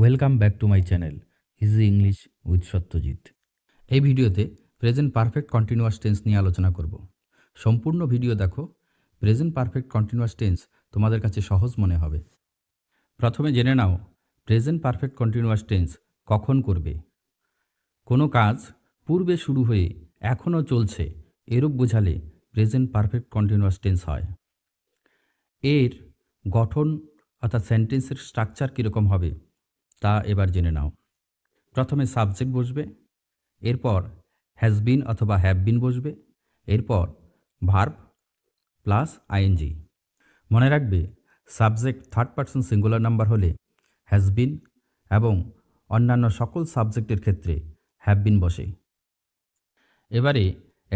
Welcome back to my channel easy English with Satyajit এই ভিডিওতে present perfect continuous tense নিয়ে আলোচনা করব সম্পূর্ণ ভিডিও দেখো প্রেজেন্ট পারফেক্ট কন্টিনিউয়াস টেন্স তোমাদের কাছে সহজ মনে হবে প্রথমে জেনে নাও প্রেজেন্ট পারফেক্ট কন্টিনিউয়াস টেন্স কখন করবে কোনো কাজ পূর্বে শুরু হয়ে এখনও চলছে এরূপ বোঝালে প্রেজেন্ট পারফেক্ট কন্টিনিউয়াস টেন্স হয় এর গঠন অর্থাৎ সেন্টেন্সের স্ট্রাকচার কীরকম হবে তা এবার জেনে নাও প্রথমে সাবজেক্ট বসবে এরপর হ্যাজ বিন অথবা হ্যাভ বিন বসবে এরপর ভার্ব প্লাস আইএনজি মনে রাখবে subject third person singular number হলে হ্যাজ বিন এবং অন্যান্য সকল সাবজেক্টের ক্ষেত্রে হ্যাভ বিন বসে এবারে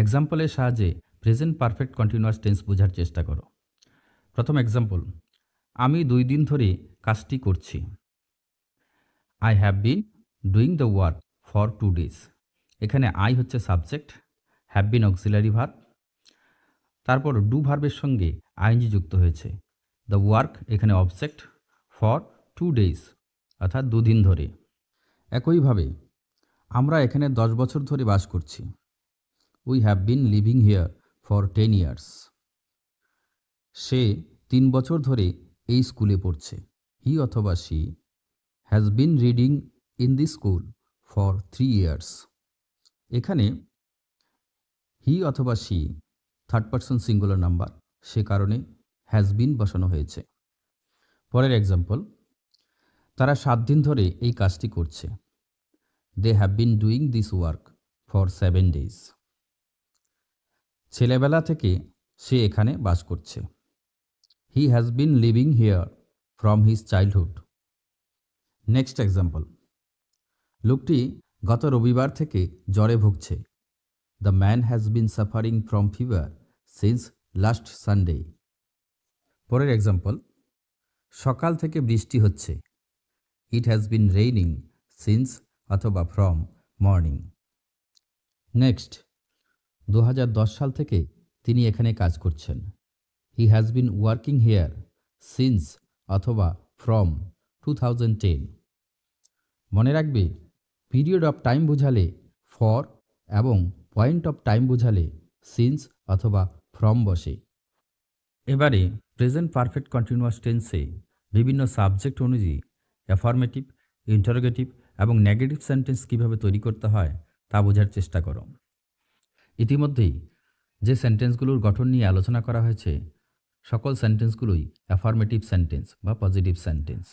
এক্সাম্পলের সাহায্যে প্রেজেন্ট পারফেক্ট কন্টিনিউয়াস টেন্স বোঝার চেষ্টা করো প্রথম এক্সাম্পল আমি দুই দিন ধরে কাজটি করছি I have been doing the work for two days এখানে আই হচ্ছে subject have been auxiliary verb তারপর ডু ভার্বের সঙ্গে আইনজি যুক্ত হয়েছে দ্য ওয়ার্ক এখানে অবজেক্ট ফর টু ডেজ অর্থাৎ দুদিন ধরে একইভাবে আমরা এখানে দশ বছর ধরে বাস করছি we have been living here for ten years সে তিন বছর ধরে এই স্কুলে পড়ছে হি অথবা she has been reading in the school for three years এখানে হি অথবা she third person singular number সে কারণে হ্যাজ বিন বসানো হয়েছে পরের এক্সাম্পল তারা সাত দিন ধরে এই কাজটি করছে they have been doing this work for seven days ছেলেবেলা থেকে সে এখানে বাস করছে he has been living here from his childhood next example লোকটি গত রবিবার থেকে জ্বরে ভুগছে the man has been suffering from fever since last Sunday পরের এক্সাম্পল সকাল থেকে বৃষ্টি হচ্ছে it has been raining since অথবা ফ্রম মর্নিং নেক্সট দু সাল থেকে তিনি এখানে কাজ করছেন he has been working here since অথবা ফ্রম টু থাউজেন্ড টেন মনে রাখবে পিরিয়ড অফ টাইম বোঝালে ফর এবং পয়েন্ট অফ টাইম বোঝালে সিন্স অথবা ফ্রম বসে এবারে প্রেজেন্ট পারফেক্ট কন্টিনিউয়াস টেন্সে বিভিন্ন সাবজেক্ট অনুযায়ী অ্যাফর্মেটিভ ইন্টারোগেটিভ এবং নেগেটিভ সেন্টেন্স কিভাবে তৈরি করতে হয় তা বোঝার চেষ্টা করো ইতিমধ্যেই যে সেন্টেন্সগুলোর গঠন নিয়ে আলোচনা করা হয়েছে সকল সেন্টেন্সগুলোই অ্যাফর্মেটিভ সেন্টেন্স বা পজিটিভ সেন্টেন্স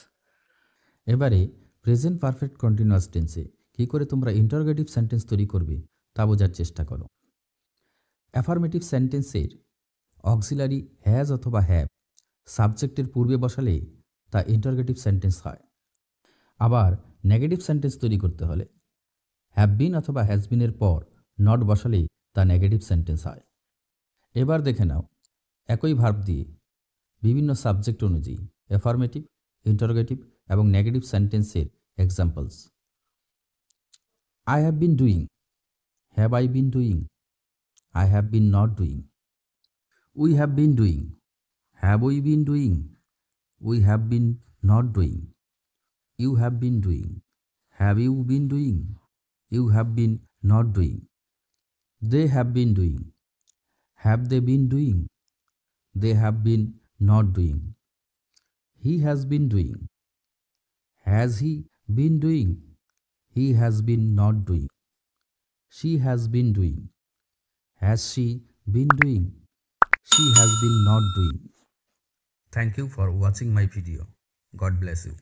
এবারে প্রেজেন্ট পারফেক্ট কন্টিনিউয়াস টেন্সে কী করে তোমরা ইন্টারগেটিভ সেন্টেন্স তৈরি করবে তা বোঝার চেষ্টা করো অ্যাফার্মেটিভ সেন্টেন্সের অক্সিলারি হ্যাজ অথবা হ্যাভ সাবজেক্টের পূর্বে বসালে তা ইন্টারগেটিভ সেন্টেন্স হয় আবার নেগেটিভ সেন্টেন্স তৈরি করতে হলে হ্যাভ বিন অথবা হ্যাজ বিনের পর নট বসালে তা নেগেটিভ সেন্টেন্স হয় এবার দেখে নাও একই ভার্ব দিয়ে বিভিন্ন সাবজেক্ট অনুযায়ী অ্যাফার্মেটিভ ইন্টারগেটিভ এবং নেগেটিভ সেন্টেন্সের examples I have been doing have I been doing I have been not doing we have been doing have we been doing we have been not doing you have been doing have you been doing you have been not doing they have been doing have they been doing they have been not doing. He has been doing. Has he been doing? He has been not doing. She has been doing. Has she been doing? She has been not doing. Thank you for watching my video. God bless you.